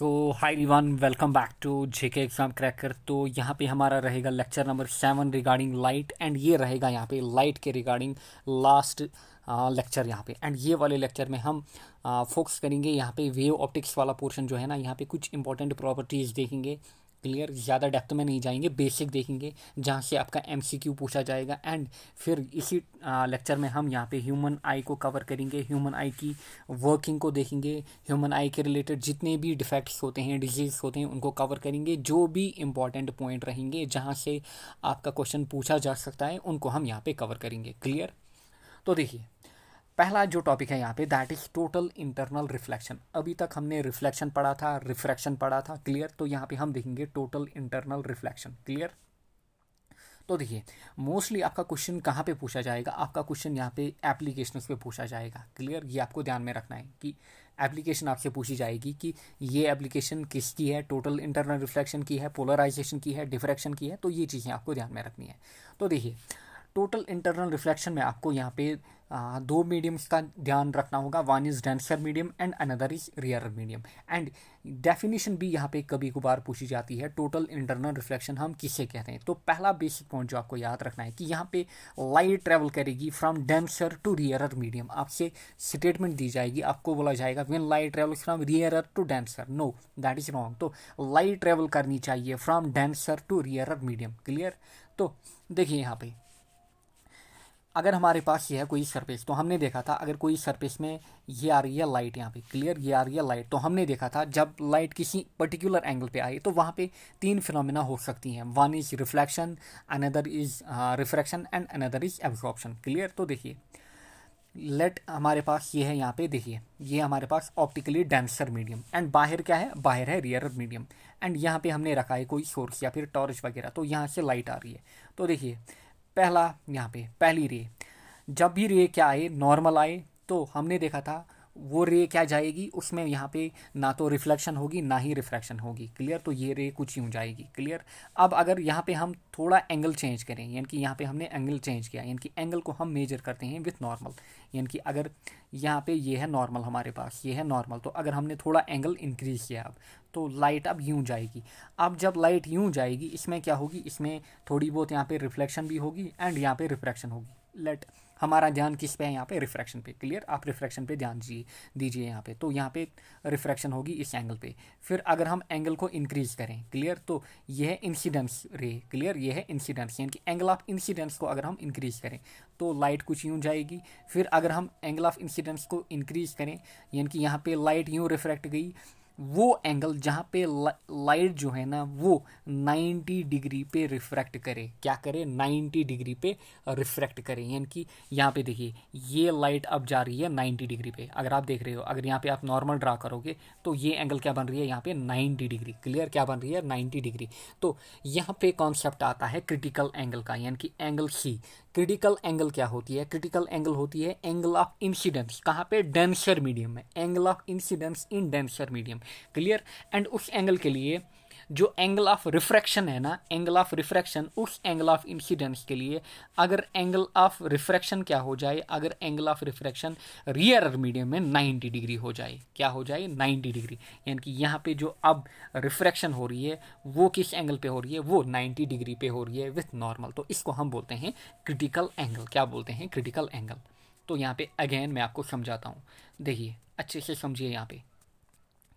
so hi one welcome back to JK exam cracker तो यहाँ पे हमारा रहेगा lecture number seven regarding light and ये रहेगा यहाँ पे लाइट के रिगार्डिंग लास्ट लेक्चर यहाँ पे एंड ये वाले लेक्चर में हम फोकस करेंगे यहाँ पे वेव ऑप्टिक्स वाला पोर्शन जो है ना यहाँ पे कुछ इंपॉर्टेंट प्रॉपर्टीज़ देखेंगे क्लियर ज़्यादा डेप्थ में नहीं जाएंगे बेसिक देखेंगे जहाँ से आपका एम पूछा जाएगा एंड फिर इसी लेक्चर में हम यहाँ पे ह्यूमन आई को कवर करेंगे ह्यूमन आई की वर्किंग को देखेंगे ह्यूमन आई के रिलेटेड जितने भी डिफेक्ट्स होते हैं डिजीज होते हैं उनको कवर करेंगे जो भी इम्पॉर्टेंट पॉइंट रहेंगे जहाँ से आपका क्वेश्चन पूछा जा सकता है उनको हम यहाँ पर कवर करेंगे क्लियर तो देखिए पहला जो टॉपिक है यहाँ पे that is total internal reflection अभी तक हमने रिफ्लेक्शन पढ़ा था रिफ्रैक्शन पढ़ा था क्लियर तो यहाँ पे हम देखेंगे टोटल इंटरनल रिफ्लेक्शन क्लियर तो देखिए मोस्टली आपका क्वेश्चन कहाँ पे पूछा जाएगा आपका क्वेश्चन यहाँ पे एप्लीकेशन पे पूछा जाएगा क्लियर ये आपको ध्यान में रखना है कि एप्लीकेशन आपसे पूछी जाएगी कि ये एप्लीकेशन किसकी है टोटल इंटरनल रिफ्लेक्शन की है पोलराइजेशन की है डिफ्रैक्शन की है तो ये चीज़ें आपको ध्यान में रखनी है तो देखिए टोटल इंटरनल रिफ्लेक्शन में आपको यहाँ पे दो मीडियम्स का ध्यान रखना होगा one is denser medium and another is rare medium and definition भी यहाँ पे कभी कभार पूछी जाती है टोटल इंटरनल रिफ्लेक्शन हम किसे कहते हैं तो पहला बेसिक पॉइंट जो आपको याद रखना है कि यहाँ पे लाइट ट्रेवल करेगी from denser to rarer medium आपसे स्टेटमेंट दी जाएगी आपको बोला जाएगा when light travel from rarer to denser no that is wrong तो लाइट ट्रेवल करनी चाहिए from denser to rarer medium clear तो देखिए यहाँ पे अगर हमारे पास ये है कोई सरफेस तो हमने देखा था अगर कोई सरफेस में ये आ रही है लाइट यहाँ पे क्लियर ये आ रही है लाइट तो हमने देखा था जब लाइट किसी पर्टिकुलर एंगल पे आई तो वहाँ पे तीन फिनोमिना हो सकती हैं one is reflection another is refraction and another is absorption clear तो देखिए लेट हमारे पास ये है यहाँ पे देखिए ये हमारे पास ऑप्टिकली डेंसर मीडियम एंड बाहर क्या है बाहर है रियर मीडियम एंड यहाँ पे हमने रखा है कोई सोर्स या फिर टॉर्च वगैरह तो यहाँ से लाइट आ रही है तो देखिए पहला यहाँ पे पहली रे जब भी रे क्या आए नॉर्मल आए तो हमने देखा था वो रे क्या जाएगी उसमें यहाँ पे ना तो रिफ्लेक्शन होगी ना ही रिफ्रैक्शन होगी क्लियर तो ये रे कुछ यूँ जाएगी क्लियर अब अगर यहाँ पे हम थोड़ा एंगल चेंज करें यानी कि यहाँ पे हमने एंगल चेंज किया यानी कि एंगल को हम मेजर करते हैं विथ नॉर्मल यानी कि अगर यहाँ पे ये है नॉर्मल हमारे पास ये है नॉर्मल तो अगर हमने थोड़ा एंगल इंक्रीज किया अब तो लाइट अब यूँ जाएगी अब जब लाइट यूँ जाएगी इसमें क्या होगी इसमें थोड़ी बहुत यहाँ पर रिफ्लेक्शन भी होगी एंड यहाँ पर रिफ्रैक्शन होगी लेट हमारा ध्यान किस पे है यहाँ पे रिफ्रैक्शन पे क्लियर आप रिफ्रैक्शन पे ध्यान दीजिए यहाँ पे तो यहाँ पे रिफ्रैक्शन होगी इस एंगल पे फिर अगर हम एंगल को इंक्रीज करें क्लियर तो यह है इंसिडेंस रे क्लियर यह है इंसिडेंस यानी कि एंगल ऑफ इंसिडेंस को अगर हम इंक्रीज करें तो लाइट कुछ यूँ जाएगी फिर अगर हम एंगल ऑफ इंसिडेंस को इंक्रीज करें यानी कि यहाँ पर लाइट यूँ रिफ्रैक्ट गई वो एंगल जहाँ पे लाइट जो है ना वो 90 डिग्री पे रिफ्रैक्ट करे क्या करे 90 डिग्री पे रिफ्रैक्ट करे यानी कि यहाँ पे देखिए ये लाइट अब जा रही है 90 डिग्री पे अगर आप देख रहे हो अगर यहाँ पे आप नॉर्मल ड्रा करोगे तो ये एंगल क्या बन रही है यहाँ पे 90 डिग्री क्लियर क्या बन रही है 90 डिग्री तो यहाँ पे कॉन्सेप्ट आता है क्रिटिकल एंगल का यानी कि एंगल ही क्रिटिकल एंगल क्या होती है क्रिटिकल एंगल होती है एंगल ऑफ इंसिडेंस कहाँ पे डेंसर मीडियम में angle of incidence in denser medium clear and उस एंगल के लिए जो एंगल ऑफ रिफ्रैक्शन है ना एंगल ऑफ रिफ्रैक्शन उस एंगल ऑफ इंसिडेंस के लिए अगर एंगल ऑफ रिफ्रैक्शन क्या हो जाए अगर angle of refraction rarer medium में 90 डिग्री हो जाए क्या हो जाए 90 डिग्री यानी कि यहाँ पे जो अब रिफ्रैक्शन हो रही है वो किस एंगल पे हो रही है वो 90 डिग्री पे हो रही है विथ नॉर्मल तो इसको हम बोलते हैं क्रिटिकल एंगल क्या बोलते हैं क्रिटिकल एंगल तो यहाँ पे अगेन मैं आपको समझाता हूँ देखिए अच्छे से समझिए यहाँ पर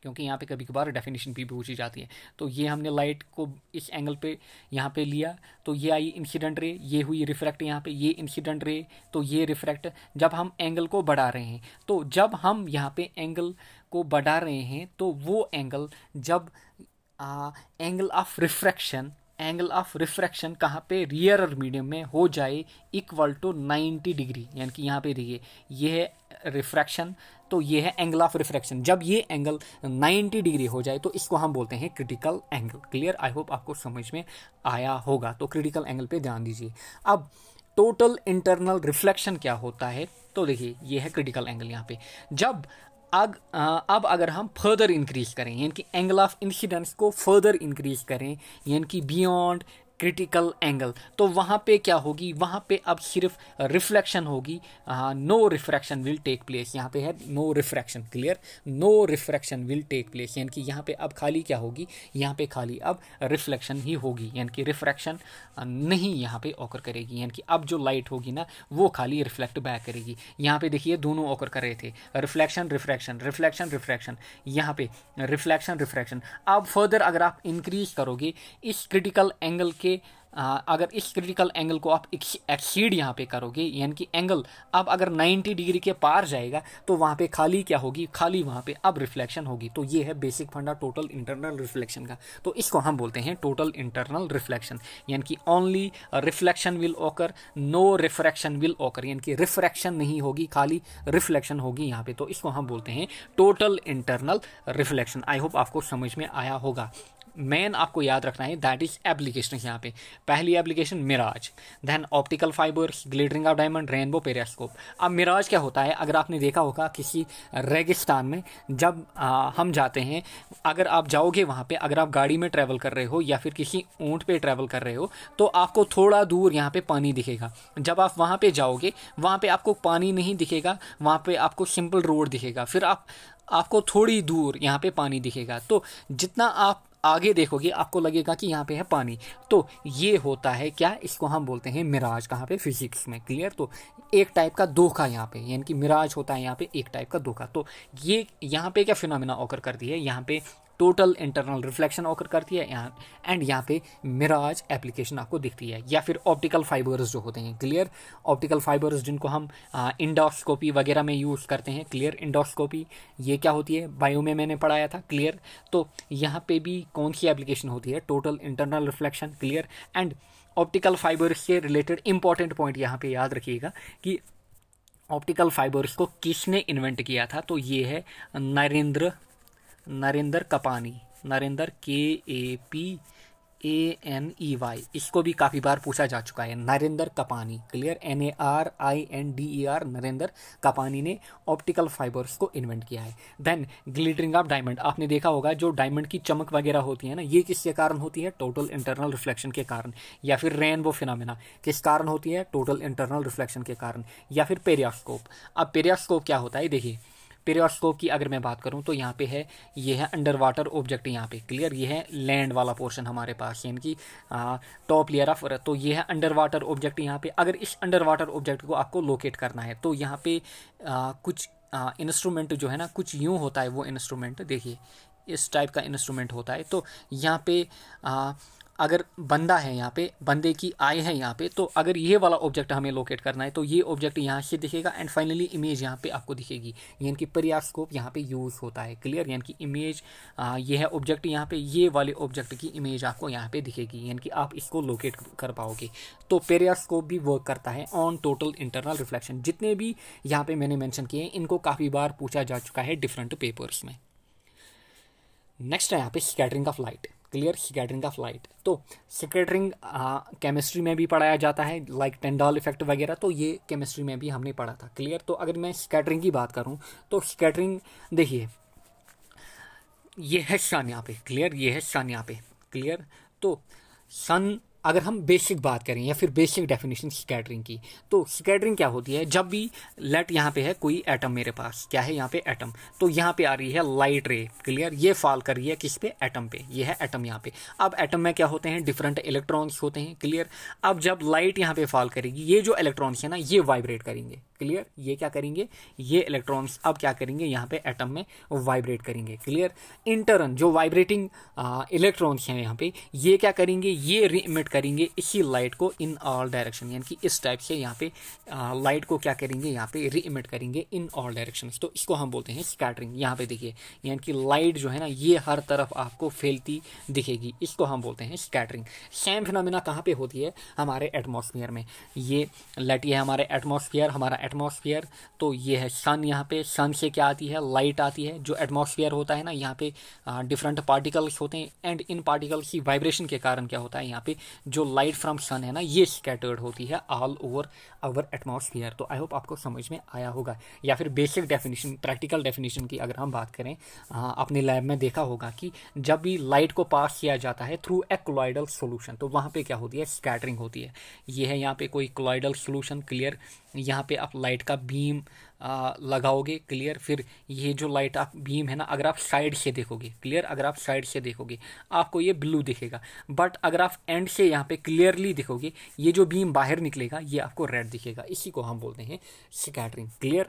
क्योंकि यहाँ पे कभी कभार डेफिनेशन भी पूछी जाती है तो ये हमने लाइट को इस एंगल पे यहाँ पे लिया तो ये आई इंसिडेंट रे ये हुई रिफ्रैक्ट यहाँ पे ये इंसिडेंट रे तो ये रिफ्रैक्ट जब हम एंगल को बढ़ा रहे हैं तो जब हम यहाँ पे एंगल को बढ़ा रहे हैं तो वो एंगल जब आ, angle of refraction angle of refraction कहाँ पे रियर और मीडियम में हो जाए इक्वल टू 90 डिग्री यानी कि यहाँ पे देखिए यह है रिफ्रैक्शन तो ये है एंगल ऑफ रिफ्रैक्शन जब ये एंगल 90 डिग्री हो जाए तो इसको हम बोलते हैं critical angle clear I hope आपको समझ में आया होगा तो क्रिटिकल एंगल पे ध्यान दीजिए अब टोटल इंटरनल रिफ्लेक्शन क्या होता है तो देखिए ये है क्रिटिकल एंगल यहाँ पे जब अग अब अगर हम फर्दर इंक्रीज करें यानी कि एंगल ऑफ इंसिडेंस को फर्दर इंक्रीज करें यानी कि बियॉन्ड क्रिटिकल एंगल तो वहाँ पे क्या होगी वहाँ पे अब सिर्फ रिफ्लेक्शन होगी no refraction will take place यहाँ पे है no refraction clear no refraction will take place यानी कि यहाँ पे अब खाली क्या होगी यहाँ पे खाली अब रिफ्लेक्शन ही होगी यानी कि रिफ्रैक्शन नहीं यहाँ पे ऑकर करेगी यानी कि अब जो लाइट होगी ना वो खाली रिफ्लेक्ट बैक करेगी यहाँ पे देखिए दोनों ऑकर कर रहे थे रिफ्लेक्शन रिफ्रैक्शन रिफ्लेक्शन रिफ्रैक्शन यहाँ पे रिफ्लेक्शन रिफ्रैक्शन अब फर्दर अगर आप इंक्रीज करोगे इस क्रिटिकल एंगल इसके अगर इस क्रिटिकल एंगल को आप एक्सीड यहाँ पे करोगे यानी कि एंगल अब अगर 90 डिग्री के पार जाएगा तो वहाँ पे खाली क्या होगी खाली वहाँ पे अब रिफ्लेक्शन होगी तो ये है बेसिक फंडा टोटल इंटरनल रिफ्लेक्शन का तो इसको हम बोलते हैं टोटल इंटरनल रिफ्लेक्शन यानी कि only reflection will occur no refraction will occur यानी कि रिफ्रैक्शन नहीं होगी खाली रिफ्लेक्शन होगी यहाँ पर तो इसको हम बोलते हैं total internal reflection I hope आपको समझ में आया होगा मेन आपको याद रखना है दैट इज एप्लीकेशन यहाँ पे पहली application mirage then optical fibres glittering of diamond rainbow periscope अब मिराज क्या होता है अगर आपने देखा होगा किसी रेगिस्तान में जब आ, हम जाते हैं अगर आप जाओगे वहाँ पे अगर आप गाड़ी में ट्रैवल कर रहे हो या फिर किसी ऊँट पे ट्रैवल कर रहे हो तो आपको थोड़ा दूर यहाँ पे पानी दिखेगा जब आप वहाँ पे जाओगे वहाँ पे आपको पानी नहीं दिखेगा वहाँ पे आपको सिंपल रोड दिखेगा फिर आप आपको थोड़ी दूर यहाँ पे पानी दिखेगा तो जितना आप आगे देखोगे आपको लगेगा कि यहाँ पे है पानी तो ये होता है क्या इसको हम बोलते हैं मिराज कहाँ पे फिजिक्स में क्लियर तो एक टाइप का धोखा यहाँ पे यानी कि मिराज होता है यहाँ पे एक टाइप का धोखा तो ये यहाँ पे क्या फिनोमिना ऑकर करती है यहाँ पे टोटल इंटरनल रिफ्लेक्शन ऑकर करती है यहाँ एंड यहाँ पे मिराज एप्लीकेशन आपको दिखती है या फिर ऑप्टिकल फाइबर्स जो होते हैं क्लियर ऑप्टिकल फाइबर्स जिनको हम इंडोस्कोपी वगैरह में यूज़ करते हैं क्लियर इंडोस्कोपी ये क्या होती है बायो में मैंने पढ़ाया था क्लियर तो यहाँ पे भी कौन सी एप्लीकेशन होती है total internal reflection clear and optical fibres से रिलेटेड इंपॉर्टेंट पॉइंट यहाँ पे याद रखिएगा कि ऑप्टिकल फाइबर्स को किसने इन्वेंट किया था तो ये है Narendra Narendra Kapany Narendra K A P A N E Y इसको भी काफ़ी बार पूछा जा चुका है Narendra Kapany clear N A R I N D E R Narendra Kapany ने ऑप्टिकल फाइबर्स को इन्वेंट किया है देन ग्लिटरिंग ऑफ डायमंड आपने देखा होगा जो डायमंड की चमक वगैरह होती है ना ये किसके कारण होती है टोटल इंटरनल रिफ्लेक्शन के कारण या फिर रेनबो फिनमिना किस कारण होती है टोटल इंटरनल रिफ्लेक्शन के कारण या फिर पेरियास्कोप अब पेरियास्कोप क्या होता है देखिए पेरियास्कोप की अगर मैं बात करूँ तो यहाँ पे है ये है अंडर वाटर ऑब्जेक्ट यहाँ पे क्लियर ये है लैंड वाला पोर्शन हमारे पास यानी कि टॉप लेयर ऑफ तो ये है अंडर वाटर ऑब्जेक्ट यहाँ पे अगर इस अंडर वाटर ऑब्जेक्ट को आपको लोकेट करना है तो यहाँ पे आ, कुछ इंस्ट्रूमेंट जो है ना कुछ यूँ होता है वो इंस्ट्रूमेंट देखिए इस टाइप का इंस्ट्रूमेंट होता है तो यहाँ पे आ, अगर बंदा है यहाँ पे बंदे की आय है यहाँ पे तो अगर ये वाला ऑब्जेक्ट हमें लोकेट करना है तो ये ऑब्जेक्ट यहाँ से दिखेगा एंड फाइनली इमेज यहाँ पे आपको दिखेगी यानी कि पर्याप्त स्कोप यहाँ पे यूज़ होता है क्लियर यानी कि इमेज ये है ऑब्जेक्ट यहाँ पे ये वाले ऑब्जेक्ट की इमेज आपको यहाँ पे दिखेगी यानी कि आप इसको लोकेट कर पाओगे तो पेरिया स्कोप भी वर्क करता है ऑन टोटल इंटरनल रिफ्लेक्शन जितने भी यहाँ पर मैंने मैंशन किए हैं इनको काफ़ी बार पूछा जा चुका है डिफरेंट पेपर्स में नेक्स्ट है यहाँ पे scattering of light clear scattering of light तो स्कैटरिंग केमिस्ट्री uh, में भी पढ़ाया जाता है लाइक टेंडॉल इफेक्ट वगैरह तो ये केमिस्ट्री में भी हमने पढ़ा था क्लियर तो अगर मैं स्कैटरिंग की बात करूँ तो स्कैटरिंग देखिए ये है शान यहाँ पे क्लियर ये है शान यहाँ पे क्लियर तो सन अगर हम बेसिक बात करें या फिर बेसिक डेफिनेशन स्कैटरिंग की तो स्कैटरिंग क्या होती है जब भी लेट यहाँ पे है कोई एटम मेरे पास क्या है यहाँ पे एटम तो यहाँ पे आ रही है लाइट रे क्लियर ये फॉल कर रही है किस पे एटम पे ये है एटम यहाँ पे अब एटम में क्या होते हैं डिफरेंट इलेक्ट्रॉन्स होते हैं क्लियर अब जब लाइट यहाँ पे फॉल करेगी ये जो इलेक्ट्रॉन्स है ना ये वाइब्रेट करेंगे क्लियर ये क्या करेंगे ये इलेक्ट्रॉन्स अब क्या करेंगे यहाँ पे एटम में वाइब्रेट करेंगे क्लियर इंटरन जो वाइब्रेटिंग इलेक्ट्रॉन्स हैं यहाँ पे ये क्या करेंगे ये रिमिट करेंगे इसी लाइट को इन ऑल डायरेक्शन यानी कि इस टाइप से यहाँ पे लाइट को क्या करेंगे यहाँ पे रिमिट करेंगे इन ऑल डायरेक्शन तो इसको हम बोलते हैं स्कैटरिंग यहाँ पे देखिए यानी कि लाइट जो है ना ये हर तरफ आपको फैलती दिखेगी इसको हम बोलते हैं स्कैटरिंग सेम फिनोमिना कहाँ पे होती है हमारे एटमोसफियर में ये लेट है हमारे एटमोसफियर हमारा एटमॉस्फेयर तो ये है सन यहाँ पे सन से क्या आती है लाइट आती है जो एटमॉस्फेयर होता है ना यहाँ पे डिफरेंट पार्टिकल्स होते हैं एंड इन पार्टिकल्स की वाइब्रेशन के कारण क्या होता है यहाँ पे जो लाइट फ्रॉम सन है ना ये स्कैटर्ड होती है ऑल ओवर आवर एटमोसफियर तो आई होप आपको समझ में आया होगा या फिर बेसिक डेफिनेशन प्रैक्टिकल डेफिनेशन की अगर हम बात करें अपने लैब में देखा होगा कि जब भी लाइट को पास किया जाता है थ्रू ए क्लॉयडल सोल्यूशन तो वहाँ पर क्या होती है स्कैटरिंग होती है ये है यहाँ पे कोई क्लॉइडल सोल्यूशन क्लियर यहाँ पे आप लाइट का बीम आ, लगाओगे क्लियर फिर ये जो लाइट आप बीम है ना अगर आप साइड से देखोगे क्लियर अगर आप साइड से देखोगे आपको ये ब्लू दिखेगा बट अगर आप एंड से यहाँ पे क्लियरली देखोगे ये जो बीम बाहर निकलेगा ये आपको रेड दिखेगा इसी को हम बोलते हैं स्कैटरिंग क्लियर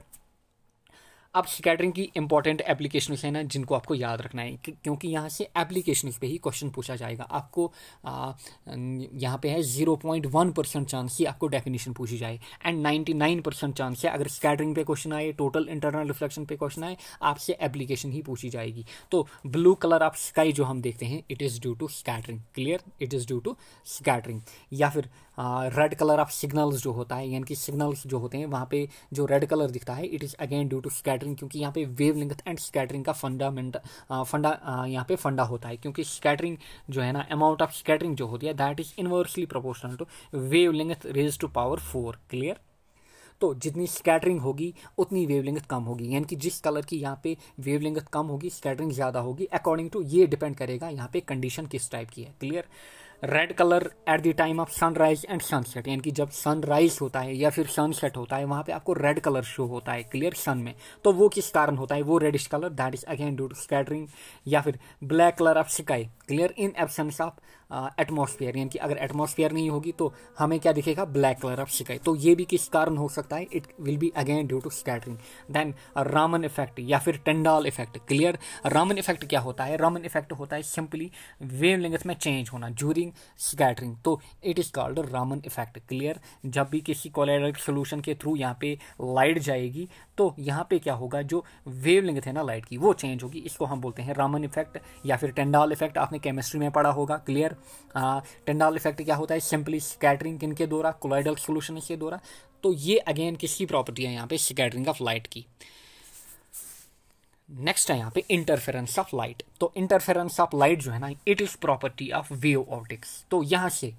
अब स्कैटरिंग की इंपॉर्टेंट एप्लीकेशन है ना जिनको आपको याद रखना है क्योंकि यहाँ से एप्लीकेशन पे ही क्वेश्चन पूछा जाएगा आपको यहाँ पे है zero point one percent chance ही आपको डेफिनेशन पूछी जाए and ninety nine percent chance है अगर स्कैटरिंग पे क्वेश्चन आए टोटल इंटरनल रिफ्लेक्शन पे क्वेश्चन आए आपसे एप्लीकेशन ही पूछी जाएगी तो ब्लू कलर ऑफ स्काई जो हम देखते हैं it is due to scattering clear it is due to scattering या फिर रेड कलर ऑफ सिग्नल्स जो होता है यानी कि सिग्नल्स जो होते हैं वहाँ पे जो रेड कलर दिखता है it is again due to scattering scattering क्योंकि यहाँ पे वेव लेंथ एंड स्कैटरिंग का फंडामेंट फंडा यहाँ पे फंडा होता है क्योंकि स्कैटरिंग जो है ना अमाउंट ऑफ स्कैटरिंग जो होती है that is inversely proportional to wavelength raise to power four clear तो जितनी स्कैटरिंग होगी उतनी वेवलेंथ कम होगी यानी कि जिस कलर की यहाँ पे वेवलेंथ कम होगी स्कैटरिंग ज़्यादा होगी अकॉर्डिंग टू ये डिपेंड करेगा यहाँ पे कंडीशन किस टाइप की है clear red colour at the time of sunrise and sunset यानी कि जब सनराइज होता है या फिर सनसेट होता है वहाँ पे आपको रेड कलर शो होता है क्लियर सन में तो वो किस कारण होता है वो reddish colour that is again due to scattering या फिर black colour of sky clear in absence of atmosphere यानी कि अगर एटमोसफियर नहीं होगी तो हमें क्या दिखेगा ब्लैक कलर ऑफ स्काई तो ये भी किस कारण हो सकता है it will be again due to scattering then Raman effect या फिर Tyndall effect clear Raman effect क्या होता है रामन इफेक्ट होता है सिंपली वेव लेंथ में चेंज होना ज्यूरिंग स्कैटरिंग तो it is called Raman effect clear जब भी किसी कोलेरिक सोल्यूशन के थ्रू यहाँ पे लाइट जाएगी तो यहाँ पे क्या होगा जो वेव लेंथ है ना लाइट की वो चेंज होगी इसको हम बोलते हैं रामन इफेक्ट या फिर टेंडाल इफेक्ट आप आपने केमिस्ट्री में पढ़ा होगा क्लियर टेंडाल इफेक्ट क्या होता है सिंपली स्कैटरिंग किन के द्वारा कोलाइडल सोल्यूशन के द्वारा तो ये अगेन किसकी प्रॉपर्टी है यहाँ पे स्कैटरिंग ऑफ लाइट की नेक्स्ट है यहाँ पे इंटरफेरेंस ऑफ लाइट तो इंटरफेरेंस ऑफ लाइट जो है ना it is property of wave optics तो यहाँ से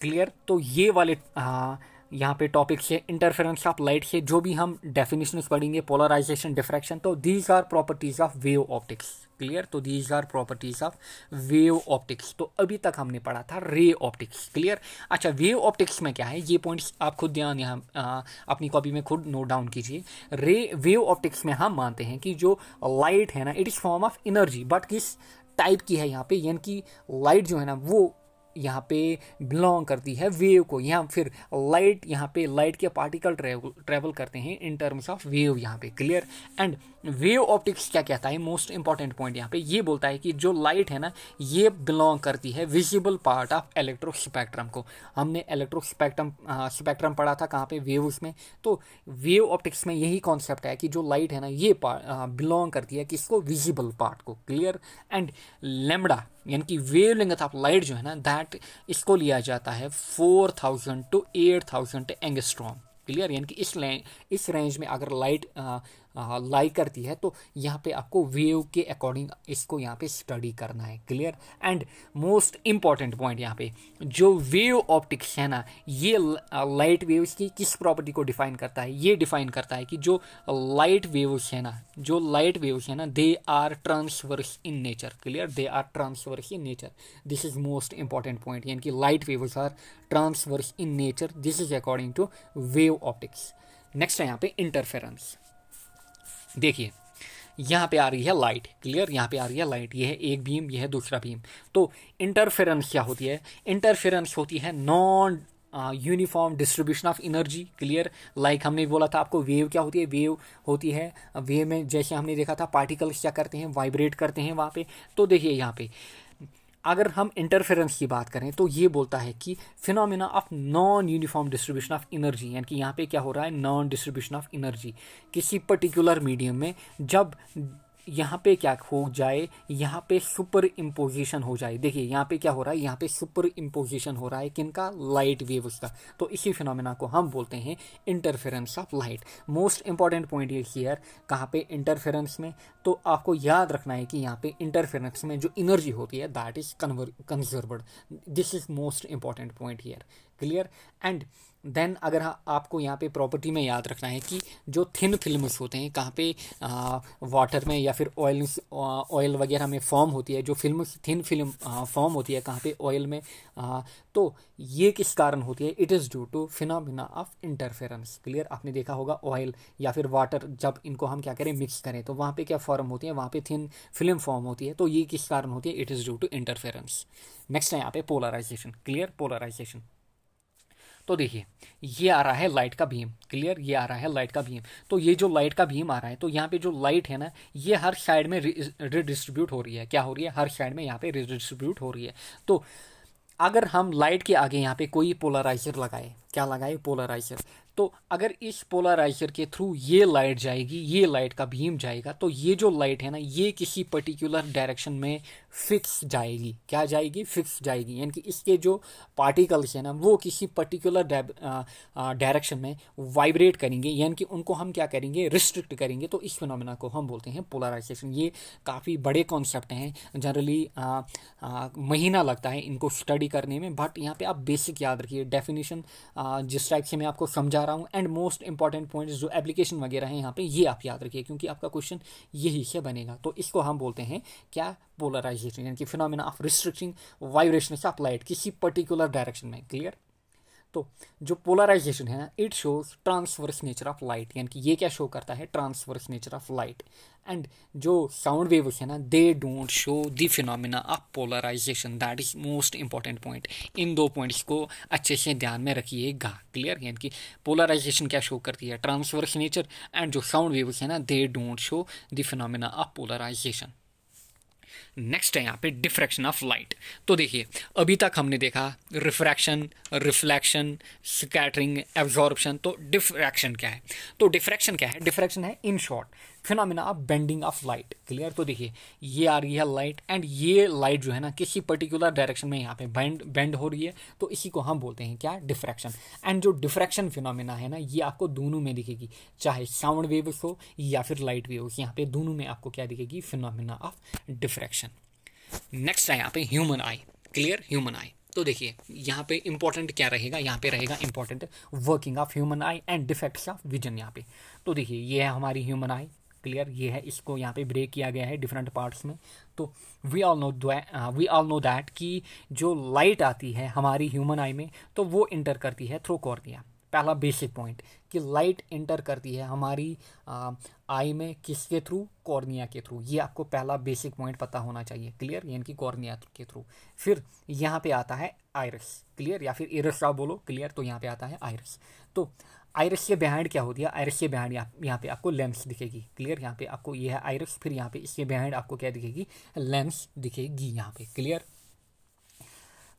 क्लियर तो ये वाले आ, यहाँ पे टॉपिक्स है इंटरफेरेंस ऑफ लाइट से जो भी हम डेफिनेशन पढ़ेंगे पोलराइजेशन डिफ्रैक्शन तो these are properties of wave optics clear तो these are properties of wave optics तो अभी तक हमने पढ़ा था रे ऑप्टिक्स क्लियर अच्छा वेव ऑप्टिक्स में क्या है ये पॉइंट्स आप खुद ध्यान यहाँ अपनी कॉपी में खुद नोट डाउन कीजिए रे वेव ऑप्टिक्स में हम मानते हैं कि जो लाइट है ना it is form of energy but किस टाइप की है यहाँ पे यानी कि लाइट जो है ना वो यहाँ पे बिलोंग करती है वेव को यहाँ फिर लाइट यहाँ पे लाइट के पार्टिकल ट्रेवल ट्रेवल करते हैं इन टर्म्स ऑफ वेव यहाँ पे क्लियर एंड वेव ऑप्टिक्स क्या कहता है मोस्ट इंपॉर्टेंट पॉइंट यहाँ पे ये बोलता है कि जो लाइट है ना ये बिलोंग करती है visible part of electro spectrum को हमने इलेक्ट्रो स्पेक्ट्रम स्पेक्ट्रम पढ़ा था कहाँ पे वेव में तो वेव ऑप्टिक्स में यही कॉन्सेप्ट है कि जो लाइट है ना ये बिलोंग करती है किसको विजिबल पार्ट को क्लियर एंड लेमड़ा यानी कि वेव लेंगथ ऑफ लाइट जो है ना दैट इसको लिया जाता है four thousand to eight thousand angstrom clear यानी कि इस इस रेंज में अगर लाइट लाई करती है तो यहाँ पे आपको वेव के अकॉर्डिंग इसको यहाँ पे स्टडी करना है clear and most important point यहाँ पे जो वेव ऑप्टिक्स है ना ये लाइट वेव्स की किस प्रॉपर्टी को डिफाइन करता है ये डिफाइन करता है कि जो लाइट वेव्स है ना जो लाइट वेव्स है ना they are transverse in nature clear they are transverse in nature this is most important point यानी कि light waves are transverse in nature this is according to wave optics next है यहाँ पे interference देखिए यहाँ पे आ रही है लाइट क्लियर यहाँ पे आ रही है लाइट यह है एक बीम यह है दूसरा बीम तो इंटरफेरेंस क्या होती है इंटरफेरेंस होती है non uniform distribution of energy clear like हमने बोला था आपको वेव क्या होती है वेव होती है वेव में जैसे हमने देखा था पार्टिकल्स क्या करते हैं वाइब्रेट करते हैं वहाँ पे तो देखिए यहाँ पे अगर हम इंटरफेरेंस की बात करें तो ये बोलता है कि phenomena of non uniform distribution of energy यानी कि यहाँ पे क्या हो रहा है नॉन डिस्ट्रीब्यूशन ऑफ एनर्जी किसी पर्टिकुलर मीडियम में जब यहाँ पे क्या हो जाए यहाँ पे सुपर इम्पोजिशन हो जाए देखिए यहाँ पे क्या हो रहा है यहाँ पे सुपर इम्पोजिशन हो रहा है किनका लाइट वेव्स का तो इसी फिनोमिना को हम बोलते हैं interference of light most important point ये हियर कहाँ पे इंटरफेरेंस में तो आपको याद रखना है कि यहाँ पे इंटरफेरेंस में जो इनर्जी होती है that is convert conserved this is most important point here clear and then अगर आपको यहाँ पे प्रॉपर्टी में याद रखना है कि जो थिन फिल्म्स होते हैं कहाँ पे वाटर में या फिर ऑयल ऑयल वगैरह में फॉर्म होती है जो फिल्म थिन फिल्म फॉर्म होती है कहाँ पे ऑयल में आ, तो ये किस कारण होती है it is due to phenomena of interference clear आपने देखा होगा ऑयल या फिर वाटर जब इनको हम क्या करें मिक्स करें तो वहाँ पर क्या फॉर्म होती है वहाँ पर थिन फिल्म फॉर्म होती है तो ये किस कारण होती है it is due to interference next है यहाँ पे पोलराइजेशन क्लियर पोलराइजेशन तो देखिए ये आ रहा है लाइट का भीम क्लियर ये आ रहा है लाइट का भीम तो ये जो लाइट का भीम आ रहा है तो यहाँ पे जो लाइट है ना ये हर साइड में रिडिस्ट्रीब्यूट हो रही है क्या हो रही है हर साइड में यहाँ पे रिडिस्ट्रीब्यूट हो रही है तो अगर हम लाइट के आगे यहाँ पे कोई पोलराइजर लगाए क्या लगाए पोलराइजर तो अगर इस पोलराइजर के थ्रू ये लाइट जाएगी ये लाइट का भीम जाएगा तो ये जो लाइट है ना ये किसी पर्टिकुलर डायरेक्शन में फिक्स जाएगी क्या जाएगी फिक्स जाएगी यानी कि इसके जो पार्टिकल्स हैं ना वो किसी पर्टिकुलर डायरेक्शन में वाइब्रेट करेंगे यानी कि उनको हम क्या करेंगे रिस्ट्रिक्ट करेंगे तो इस फिनोमिना को हम बोलते हैं पोलराइजेशन ये काफ़ी बड़े कॉन्सेप्ट हैं जनरली महीना लगता है इनको स्टडी करने में बट यहाँ पे आप बेसिक याद रखिए डेफिनेशन जिस टाइप से मैं आपको समझा रहा हूँ एंड मोस्ट इंपॉर्टेंट पॉइंट जो एप्लीकेशन वगैरह हैं यहाँ पे ये आप याद रखिए क्योंकि आपका क्वेश्चन यही से बनेगा तो इसको हम बोलते हैं क्या पोलराइजेशन यानी कि phenomena of restricting vibration of light किसी पर्टिकुलर डायरेक्शन में क्लियर तो जो पोलराइजेशन है it shows transverse nature of light यानी कि ये क्या शो करता है transverse nature of light and जो साउंड वेव्स है ना they don't show the phenomena of polarisation that is most important point इन दो पॉइंट्स को अच्छे से ध्यान में रखिएगा क्लियर यानी कि पोलराइजेशन क्या शो करती है ट्रांसवर्स नेचर एंड जो साउंड वेव्स है ना they don't show the phenomena of polarisation next है यहाँ पे डिफ्रैक्शन ऑफ लाइट तो देखिए अभी तक हमने देखा रिफ्रैक्शन रिफ्लैक्शन स्कैटरिंग एब्जॉर्बशन तो डिफ्रैक्शन क्या है तो डिफ्रैक्शन क्या है डिफ्रैक्शन है in short phenomena of bending of light clear तो देखिए ये आ रही है लाइट एंड ये लाइट जो है ना किसी पर्टिकुलर डायरेक्शन में यहाँ पे बेंड बेंड हो रही है तो इसी को हम बोलते हैं क्या डिफ्रैक्शन एंड जो डिफ्रैक्शन फिनोमिना है ना ये आपको दोनों में दिखेगी चाहे साउंड वेव्स हो या फिर लाइट वेव्स यहाँ पे दोनों में आपको क्या दिखेगी फिनोमिना ऑफ डिफ्रैक्शन नेक्स्ट है यहाँ पे human eye clear human eye तो देखिए यहाँ पे इंपॉर्टेंट क्या रहेगा यहाँ पे रहेगा important working of human eye and defects of vision यहाँ पे तो देखिए ये है हमारी ह्यूमन आई क्लियर ये है इसको यहाँ पे ब्रेक किया गया है डिफरेंट पार्ट्स में तो we all know we all know that कि जो लाइट आती है हमारी ह्यूमन आई में तो वो इंटर करती है थ्रू कॉर्निया पहला बेसिक पॉइंट कि लाइट इंटर करती है हमारी आ, uh, आई में किसके थ्रू कॉर्निया के थ्रू ये आपको पहला बेसिक पॉइंट पता होना चाहिए क्लियर यानी कि कॉर्निया के थ्रू फिर यहाँ पे आता है आयरस क्लियर या फिर इरस बोलो क्लियर तो यहाँ पे आता है आयरस तो आयरस के बिहाइंड क्या होती है आयरस के बिहाइंड यहाँ यहाँ पे आपको लेंस दिखेगी क्लियर यहाँ पे आपको ये है आयरस फिर यहाँ पे इसके बिहाइंड आपको क्या दिखेगी लेंस दिखेगी यहाँ पे क्लियर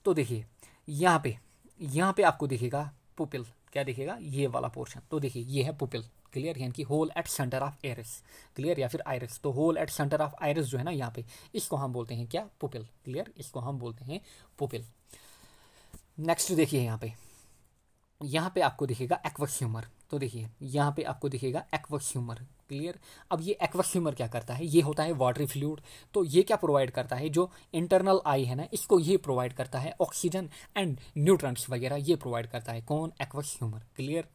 तो देखिए यहाँ पे यहाँ पे आपको दिखेगा पुपिल क्या दिखेगा ये वाला पोर्शन तो देखिए ये है पुपिल क्लियर यानी कि hole at centre of iris clear या फिर आयरस तो hole at centre of iris जो है ना यहाँ पे इसको हम बोलते हैं क्या पुपिल क्लियर इसको हम बोलते हैं पुपिल नेक्स्ट देखिए यहाँ पे यहाँ पे आपको दिखेगा एक्वस ह्यूमर तो देखिए यहाँ पे आपको दिखेगा एक्वस ह्यूमर क्लियर अब ये एक्वस ह्यूमर क्या करता है ये होता है वाटरी फ्लूड तो ये क्या प्रोवाइड करता है जो इंटरनल आई है ना इसको ये प्रोवाइड करता है ऑक्सीजन एंड न्यूट्रंट्स वगैरह ये प्रोवाइड करता है कौन एक्वस ह्यूमर क्लियर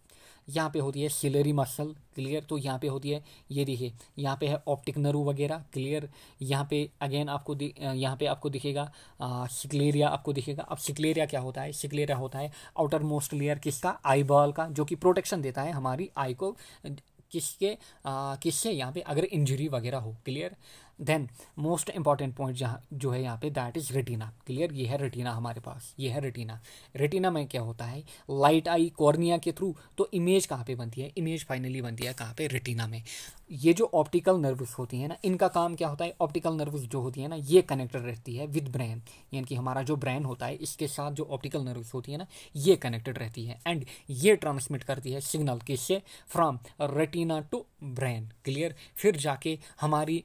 यहाँ पे होती है सिलरी मसल क्लियर तो यहाँ पे होती है ये देखिए यहाँ पे है ऑप्टिक नरू वगैरह क्लियर यहाँ पे अगेन आपको यहाँ पे आपको दिखेगा सिक्लेरिया आपको दिखेगा अब सिक्लेरिया क्या होता है सिक्लेरिया होता है आउटर मोस्ट लेयर किसका आई बॉल का जो कि प्रोटेक्शन देता है हमारी आई को किसके किससे यहाँ पे अगर इंजरी वगैरह हो clear then most important point जहाँ जो है यहाँ पे दैट इज़ रेटिना क्लियर ये है रेटिना हमारे पास ये है रेटिना रेटिना में क्या होता है लाइट आई कॉर्निया के थ्रू तो इमेज कहाँ पे बनती है इमेज फाइनली बनती है कहाँ पे रेटिना में ये जो ऑप्टिकल नर्वस होती है ना इनका काम क्या होता है ऑप्टिकल नर्वस जो होती है ना ये कनेक्टेड रहती है विद ब्रेन यानी कि हमारा जो ब्रेन होता है इसके साथ जो ऑप्टिकल नर्वस होती है ना ये कनेक्टेड रहती है एंड ये ट्रांसमिट करती है सिग्नल किससे from retina to brain clear फिर जाके हमारी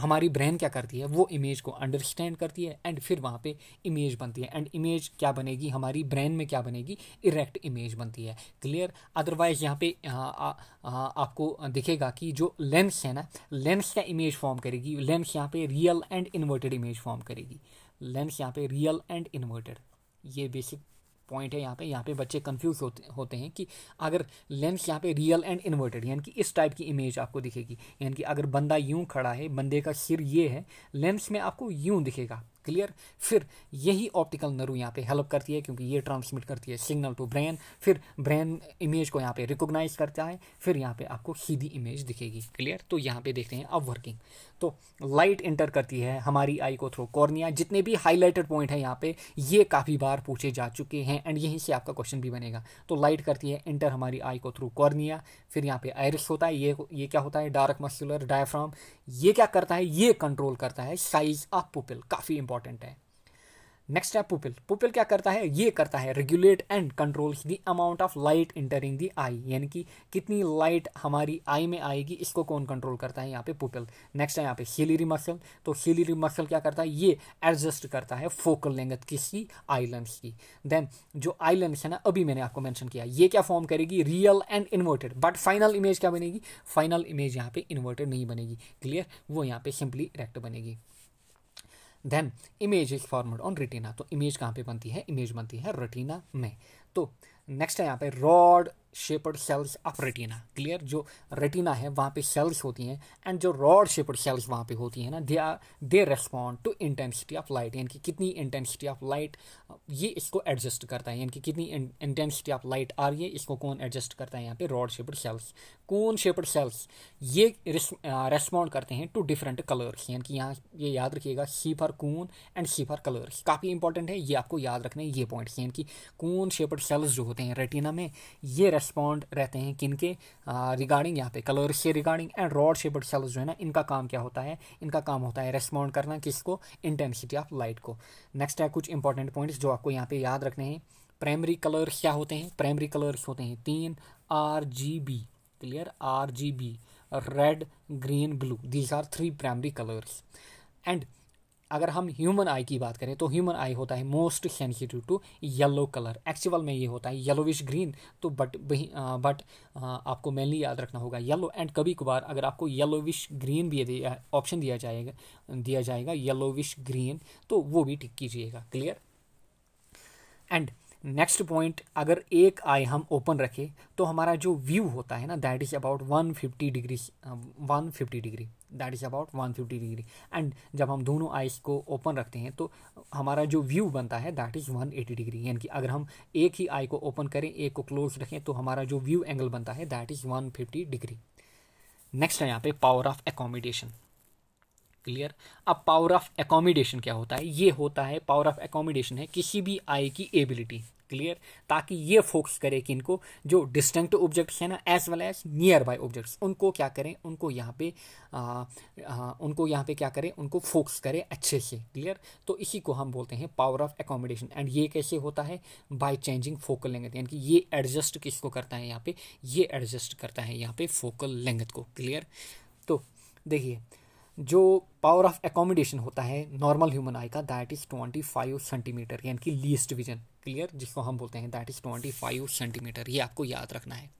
हमारी ब्रेन क्या करती है वो इमेज को अंडरस्टैंड करती है एंड फिर वहाँ पर इमेज बनती है एंड इमेज क्या बनेगी हमारी ब्रेन में क्या बनेगी इरेक्ट इमेज बनती है क्लियर अदरवाइज यहाँ पे आपको दिखेगा कि की जो लेंस है ना लेंस का इमेज फॉर्म करेगी लेंस यहाँ पे real and inverted image form करेगी लेंस यहाँ पे रियल एंड इन्वर्टेड ये बेसिक पॉइंट है यहाँ पे यहाँ पे बच्चे कंफ्यूज होते होते हैं कि अगर लेंस यहाँ पे रियल एंड इन्वर्टेड यानी कि इस टाइप की इमेज आपको दिखेगी यानी कि अगर बंदा यूं खड़ा है बंदे का सिर ये है लेंस में आपको यूं दिखेगा क्लियर फिर यही ऑप्टिकल नर्व यहाँ पे हेल्प करती है क्योंकि ये ट्रांसमिट करती है सिग्नल टू ब्रेन फिर ब्रेन इमेज को यहाँ पे रिकोगनाइज करता है फिर यहाँ पे आपको सीधी इमेज दिखेगी क्लियर तो यहाँ पे देखते हैं अब वर्किंग तो लाइट इंटर करती है हमारी आई को थ्रू कॉर्निया जितने भी हाईलाइटेड पॉइंट है यहाँ पे ये काफ़ी बार पूछे जा चुके हैं एंड यहीं से आपका क्वेश्चन भी बनेगा तो लाइट करती है इंटर हमारी आई को थ्रू कॉर्निया फिर यहाँ पे आयरस होता है ये ये क्या होता है डार्क मस्कुलर डायफ्राम ये क्या करता है ये कंट्रोल करता है साइज ऑफ पुपिल काफ़ी इंपॉर्टेंट इंपॉर्टेंट है नेक्स्ट है पुपिल पुपिल क्या करता है ये करता है regulate and control the amount of light entering the eye यानी कि कितनी लाइट हमारी आई में आएगी इसको कौन कंट्रोल करता है यहाँ पे पुपिल नेक्स्ट है यहाँ पे हिलेरी मसल तो हिलेरी मसल क्या करता है ये एडजस्ट करता है फोकल लेंगथ किसी आइलैंड्स की देन जो आइलैंड्स है ना अभी मैंने आपको मैंशन किया ये क्या फॉर्म करेगी real and inverted but final image क्या बनेगी फाइनल इमेज यहाँ पे इन्वर्टेड नहीं बनेगी क्लियर वो यहाँ पे सिंपली रेक्ट बनेगी then image is formed on retina तो इमेज कहाँ पे बनती है इमेज बनती है रटीना में तो नेक्स्ट है यहाँ पे rod shaped cells of retina clear जो रेटिना है वहाँ पे सेल्स होती हैं एंड जो रॉड शेपर्ड सेल्स वहाँ पे होती हैं ना they are they respond to intensity of light यानी कि कितनी इंटेंसिटी ऑफ लाइट ये इसको एडजस्ट करता है यानी कि कितनी इंटेंसिटी ऑफ लाइट आ रही है इसको कौन एडजस्ट करता है यहाँ पे रॉड शेपर्ड सेल्स कौन शेपर्ड सेल्स ये रेस्पॉन्ड करते हैं टू डिफरेंट कलर्स यानी कि यहाँ ये याद रखिएगा C for cone and C for colours काफ़ी इंपॉर्टेंट है ये आपको याद रखना है ये पॉइंट्स यानी कि कून शेपर्ड सेल्स जो होते हैं रेटिना में ये रेस्पॉन्ड रहते हैं किन के रिगार्डिंग यहाँ पे कलर्स से regarding and rod shaped cells जो है ना इनका काम क्या होता है इनका काम होता है रेस्पॉन्ड करना किसको इंटेंसिटी ऑफ लाइट को नेक्स्ट है कुछ इंपॉर्टेंट पॉइंट्स जो आपको यहाँ पे याद रखने हैं प्राइमरी कलर्स क्या होते हैं प्राइमरी कलर्स होते हैं तीन R G B clear R G B red green blue these are three primary colours and अगर हम ह्यूमन आई की बात करें तो ह्यूमन आई होता है most sensitive to yellow colour actual में ये होता है येलोविश ग्रीन तो बट बट आपको मेनली याद रखना होगा येलो एंड कभी कभार अगर आपको येलोविश ग्रीन भी ऑप्शन दिया जाएगा दिया जाएगा येलोविश ग्रीन तो वो भी टिक कीजिएगा क्लियर एंड नेक्स्ट पॉइंट अगर एक आई हम ओपन रखें तो हमारा जो व्यू होता है ना that is about 150 degree 150 degree that is about 150 degree and जब हम दोनों आइज को ओपन रखते हैं तो हमारा जो व्यू बनता है दैट इज़ 180 डिग्री यानी कि अगर हम एक ही आई को ओपन करें एक को क्लोज रखें तो हमारा जो व्यू एंगल बनता है that is fifty degree next है यहाँ पे पावर ऑफ एकोमिडेशन क्लियर अब पावर ऑफ एकोमिडेशन क्या होता है ये होता है पावर ऑफ एकोमिडेशन है किसी भी आई की एबिलिटी क्लियर ताकि ये फोकस करे कि इनको जो डिस्टिंक्ट ऑब्जेक्ट्स हैं ना as well as nearby objects उनको क्या करें उनको यहाँ पे आ, आ, उनको यहाँ पे क्या करें उनको फोकस करें अच्छे से क्लियर तो इसी को हम बोलते हैं पावर ऑफ एकोमोडेशन एंड ये कैसे होता है बाय चेंजिंग फोकल लेंगत यानी कि ये एडजस्ट किसको करता है यहाँ पे ये एडजस्ट करता है यहाँ पे फोकल लेंथ को क्लियर तो देखिए जो पावर ऑफ एकोमोडेशन होता है नॉर्मल ह्यूमन आई का that is twenty five centimetre यानी कि लीस्ट विजन क्लियर जिसको हम बोलते हैं that is twenty five centimetre ये आपको याद रखना है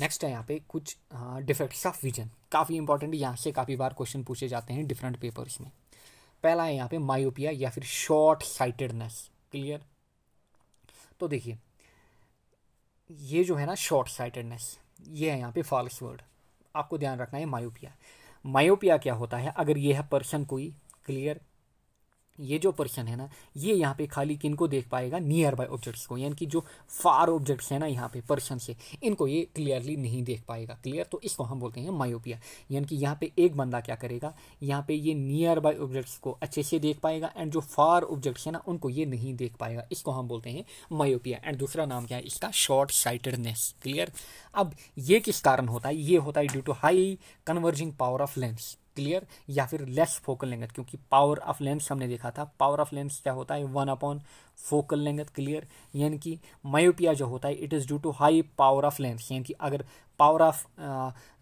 नेक्स्ट है यहाँ पे कुछ डिफेक्ट्स ऑफ विजन काफ़ी इंपॉर्टेंट यहाँ से काफ़ी बार क्वेश्चन पूछे जाते हैं डिफरेंट पेपर्स में पहला है यहाँ पे मायोपिया या फिर शॉर्ट साइटेडनेस क्लियर तो देखिए ये जो है ना शॉर्ट साइटेडनेस ये है यहाँ पे फॉल्स वर्ड आपको ध्यान रखना है मायोपिया मायोपिया क्या होता है अगर यह पर्सन कोई क्लियर ये जो पर्सन है ना ये यहाँ पे खाली किन को देख पाएगा नियर बाय ऑब्जेक्ट्स को यानी कि जो फार ऑब्जेक्ट्स है ना यहाँ पे पर्सन से इनको ये क्लियरली नहीं देख पाएगा क्लियर तो इसको हम बोलते हैं मायोपिया यानी कि यहाँ पे एक बंदा क्या करेगा यहाँ पे ये नियर बाय ऑब्जेक्ट्स को अच्छे से देख पाएगा एंड जो फार ऑब्जेक्ट्स है ना उनको ये नहीं देख पाएगा इसको हम बोलते हैं मायोपिया एंड दूसरा नाम क्या है इसका शॉर्ट साइटेडनेस क्लियर अब ये किस कारण होता है ये होता है due to high converging power of lens clear या फिर लेस फोकल लेंगे क्योंकि पावर ऑफ लेंस हमने देखा था पावर ऑफ लेंस क्या होता है one upon focal length clear यानी कि मायोपिया जो होता है it is due to high power of lens यानी कि अगर पावर ऑफ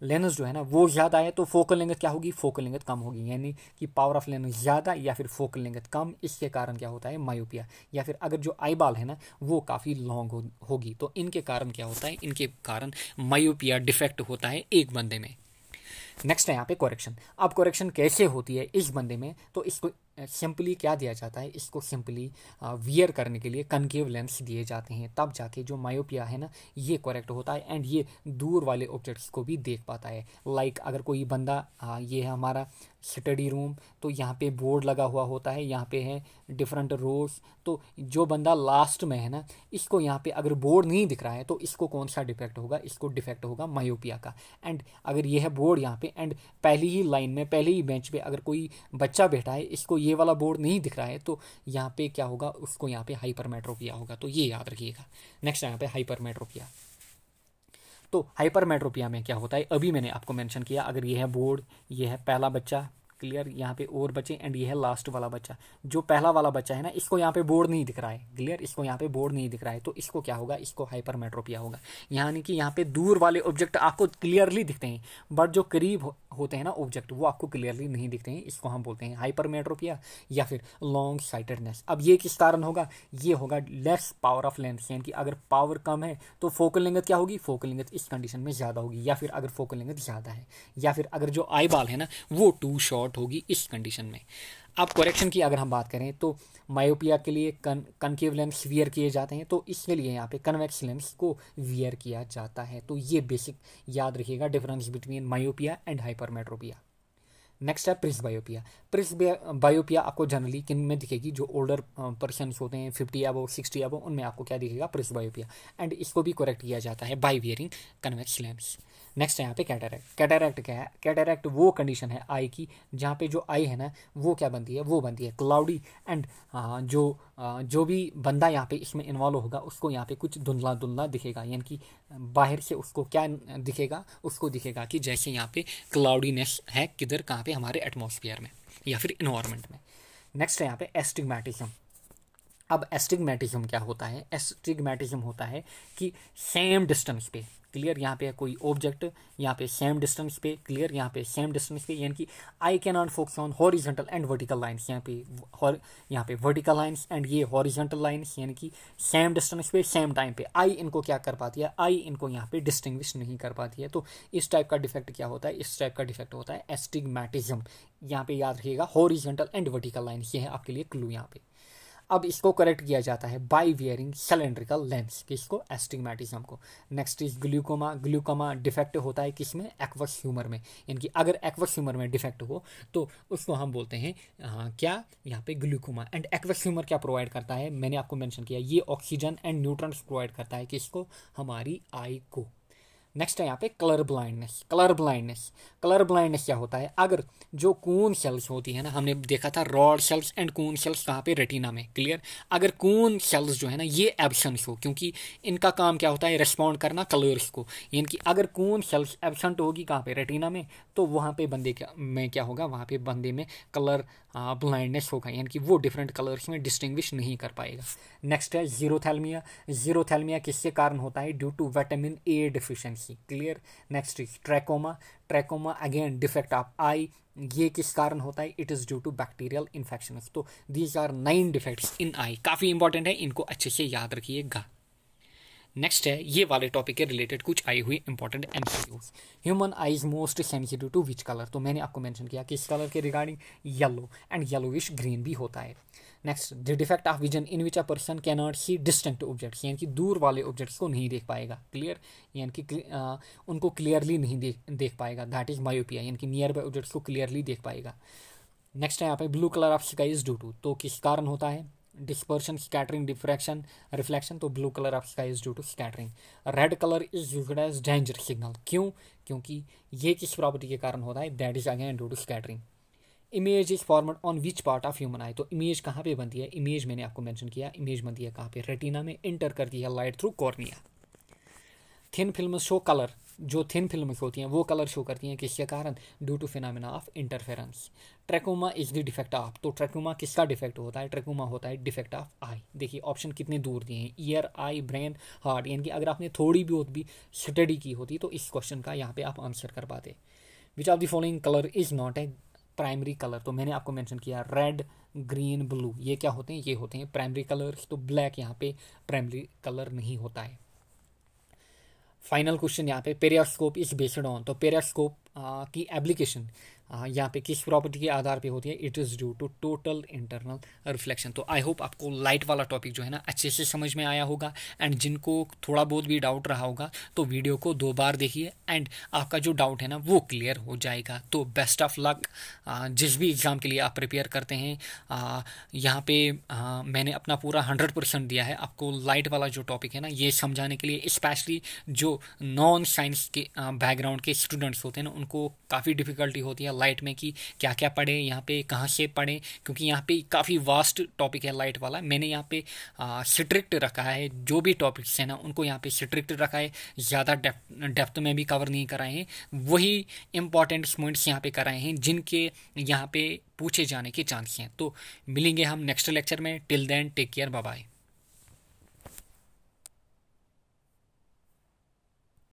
लेंस जो है ना वो ज़्यादा है तो फोकल लेंगत क्या होगी फोकल लेंगत कम होगी यानी कि पावर ऑफ लेंस ज़्यादा या फिर फोकल लेंगत कम इसके कारण क्या होता है मायोपिया या फिर अगर जो आईबाल है ना वो काफ़ी लॉन्ग होगी तो इनके कारण क्या होता है इनके कारण मायोपिया डिफेक्ट होता है एक बंदे में नेक्स्ट है यहाँ पे कोरेक्शन अब कोरेक्शन कैसे होती है इस बंदे में तो इसको सिंपली क्या दिया जाता है इसको सिंपली वियर करने के लिए कनकेव लेंस दिए जाते हैं तब जाके जो मायोपिया है ना ये करेक्ट होता है एंड ये दूर वाले ऑब्जेक्ट्स को भी देख पाता है लाइक like, अगर कोई बंदा आ, ये है हमारा स्टडी रूम तो यहाँ पे बोर्ड लगा हुआ होता है यहाँ पे है डिफरेंट रोज तो जो बंदा लास्ट में है ना इसको यहाँ पे अगर बोर्ड नहीं दिख रहा है तो इसको कौन सा डिफेक्ट होगा इसको डिफेक्ट होगा मायोपिया का एंड अगर ये है बोर्ड यहाँ पे एंड पहली ही लाइन में पहले ही बेंच पे अगर कोई बच्चा बैठा है इसको ये वाला बोर्ड नहीं दिख रहा है तो यहाँ पे क्या होगा उसको यहाँ पे हाइपरमेट्रोपिया होगा तो ये याद रखिएगा नेक्स्ट यहाँ पे हाइपरमेट्रोपिया तो हाइपरमेट्रोपिया में क्या होता है अभी मैंने आपको मेंशन किया अगर ये है बोर्ड ये है पहला बच्चा क्लियर यहाँ पे और बचे एंड ये है लास्ट वाला बच्चा जो पहला वाला बच्चा है ना इसको यहाँ पे बोर्ड नहीं दिख रहा है क्लियर इसको यहाँ पे बोर्ड नहीं दिख रहा है तो इसको क्या होगा इसको हाइपरमेट्रोपिया होगा यानी कि यहाँ पे दूर वाले ऑब्जेक्ट आपको क्लियरली दिखते हैं बट जो करीब हो, होते हैं ना ऑब्जेक्ट वो आपको क्लियरली नहीं दिखते हैं इसको हम बोलते हैं हाइपरमेट्रोपिया या फिर लॉन्ग साइटेडनेस अब ये किस कारण होगा ये होगा लेस पावर ऑफ लेंथ यानी कि अगर पावर कम है तो फोकल लेंगत क्या होगी फोकल लेंगत इस कंडीशन में ज़्यादा होगी या फिर अगर फोकल लेंगत ज़्यादा है या फिर अगर जो आई बाल है ना वो टू शॉर्ट डॉट होगी इस कंडीशन में अब करेक्शन की अगर हम बात करें तो मायोपिया के लिए कन कनकेव लेंस वियर किए जाते हैं तो इसके लिए यहाँ पे कन्वेक्स लेंस को वियर किया जाता है तो ये बेसिक याद रखिएगा difference between myopia and hypermetropia next है प्रिस बायोपिया प्रिस बायोपिया आपको जनरली किन में दिखेगी जो ओल्डर पर्सन होते हैं फिफ्टी अबो सिक्सटी अबो उनमें आपको क्या दिखेगा प्रिस बायोपिया एंड इसको भी करेक्ट किया जाता है by wearing convex lens next है यहाँ पे कैटेरैक्ट कैटेरैक्ट क्या है कैटेरैक्ट वो कंडीशन है आई की जहाँ पे जो आई है ना वो क्या बनती है वो बनती है क्लाउडी हाँ, एंड जो हाँ, जो भी बंदा यहाँ पे इसमें इन्वॉल्व होगा उसको यहाँ पे कुछ धुंधला धुंधला दिखेगा यानी कि बाहर से उसको क्या दिखेगा उसको दिखेगा कि जैसे यहाँ पे क्लाउडीनेस है किधर कहाँ पे हमारे एटमोसफियर में या फिर इन्वायरमेंट में नेक्स्ट है यहाँ पे एस्टिगमेटिज्म अब एस्टिगमेटिज्म क्या होता है एस्टिगमेटिज्म होता है कि सेम डिस्टेंस पे क्लियर यहाँ पे कोई ऑब्जेक्ट यहाँ पे सेम डिस्टेंस पे क्लियर यहाँ पे सेम डिस्टेंस पे यानी कि I can not focus on horizontal and vertical lines यहाँ पे और यहाँ पे वर्टिकल लाइन्स एंड ये हॉरिजेंटल लाइन्स यानी कि सेम डिस्टेंस पे सेम टाइम पे आई इनको क्या कर पाती है आई इनको यहाँ पे डिस्टिंग्विश नहीं कर पाती है तो इस टाइप का डिफेक्ट क्या होता है इस टाइप का डिफेक्ट होता है एस्टिगमेटिज्म यहाँ पे याद रखिएगा हॉरिजेंटल एंड वर्टिकल लाइन्स ये है आपके लिए क्लू यहाँ पे अब इसको करेक्ट किया जाता है बाई वियरिंग सिलेंड्रिकल लेंस किसको एस्टिगमेटिज्म को next is glaucoma glaucoma defect होता है किसमें एक्वस ह्यूमर में यानी कि अगर एक्वस ह्यूमर में डिफेक्ट हो तो उसको हम बोलते हैं हाँ क्या यहाँ पे ग्लूकोमा एंड एक्वस ह्यूमर क्या प्रोवाइड करता है मैंने आपको मैंशन किया ये ऑक्सीजन एंड न्यूट्रंस प्रोवाइड करता है किसको हमारी आई को नेक्स्ट है यहाँ पे colour blindness colour blindness colour blindness क्या होता है अगर जो कून सेल्स होती है ना हमने देखा था rod cells and cone cells कहाँ पे रेटिना में क्लियर अगर कून सेल्स जो है ना ये एबसेंस हो क्योंकि इनका काम क्या होता है रिस्पॉन्ड करना कलर्स को यानी कि अगर कून सेल्स एबसेंट होगी कहाँ पे रेटिना में तो वहाँ पे बंदे क्या में क्या होगा वहाँ पे बंदे में कलर ब्लाइंडनेस होगा यानी कि वो डिफरेंट कलर्स में डिस्टिंग्विश नहीं कर पाएगा नेक्स्ट है जीरोथैलमिया जीरोथैलमिया किसके कारण होता है due to vitamin A deficiency see clear next is trachoma trachoma again defect of eye ये किस कारण होता है it is due to bacterial infection तो these are nine defects in eye काफ़ी इंपॉर्टेंट है इनको अच्छे से याद रखिएगा नेक्स्ट है uh, ये वाले टॉपिक के रिलेटेड कुछ आई हुई इंपॉर्टेंट एम human eyes most sensitive to which colour तो मैंने आपको मेंशन किया किस कलर के regarding yellow and yellowish green भी होता है next the defect of vision in which a person can not see distant objects यानी कि दूर वाले ऑब्जेक्ट्स को नहीं देख पाएगा क्लियर यानी कि उनको क्लियरली नहीं देख देख पाएगा दैट इज मायोपिया यानी कि नियर बाई ऑब्जेक्ट्स को क्लियरली देख पाएगा नेक्स्ट है यहाँ पे blue colour of sky is due to तो किस कारण होता है डिस्पर्शन स्कैटरिंग डिफ्रैक्शन reflection तो blue colour of sky is due to scattering red colour is use as danger signal क्यों क्योंकि ये किस प्रॉपर्टी के कारण होता है that is again due to scattering image is format on which part of human eye तो image कहाँ पर बनती है इमेज मैंने आपको मैंशन किया इमेज बनती है कहाँ पर रेटिना में इंटर करती है light through cornea thin film show colour जो थिन फिल्म होती हैं वो कलर शो करती हैं किसके कारण due to phenomena of interference trachoma is the defect of तो ट्रैकोमा किसका डिफेक्ट होता है ट्रैकोमा होता है डिफेक्ट ऑफ आई देखिए ऑप्शन कितने दूर दिए हैं ईयर आई ब्रेन हार्ट यानी कि अगर आपने थोड़ी भी बहुत भी स्टडी की होती तो इस क्वेश्चन का यहाँ पे आप आंसर कर पाते which of the following colour is not a primary colour तो मैंने आपको मैंशन किया रेड ग्रीन ब्लू ये क्या होते हैं ये होते हैं प्राइमरी कलर तो ब्लैक यहाँ पे प्राइमरी कलर नहीं होता है फाइनल क्वेश्चन यहाँ पे पेरियास्कोप इज बेस्ड ऑन तो पेरियास्कोप की एप्लीकेशन हाँ, यहाँ पे किस प्रॉपर्टी के आधार पे होती है it is due to total internal reflection तो आई होप आपको लाइट वाला टॉपिक जो है ना अच्छे से समझ में आया होगा एंड जिनको थोड़ा बहुत भी डाउट रहा होगा तो वीडियो को दो बार देखिए एंड आपका जो डाउट है ना वो क्लियर हो जाएगा तो बेस्ट ऑफ लक जिस भी एग्ज़ाम के लिए आप प्रिपेयर करते हैं यहाँ पे आ, मैंने अपना पूरा हंड्रेड परसेंट दिया है आपको लाइट वाला जो टॉपिक है ना ये समझाने के लिए स्पेशली जो नॉन साइंस के बैकग्राउंड के स्टूडेंट्स होते हैं ना उनको काफ़ी डिफ़िकल्टी होती है लाइट में कि क्या क्या पढ़ें यहाँ पे कहाँ से पढ़ें क्योंकि यहाँ पे काफ़ी वास्ट टॉपिक है लाइट वाला मैंने यहाँ पे स्ट्रिक्ट रखा है जो भी टॉपिक्स हैं ना उनको यहाँ पे स्ट्रिक्ट रखा है ज़्यादा डेप्थ डेप्थ में भी कवर नहीं कराए हैं वही इंपॉर्टेंट पॉइंट्स यहाँ पे कराए हैं जिनके यहाँ पे पूछे जाने के चांस हैं तो मिलेंगे हम नेक्स्ट लेक्चर में till then take care bye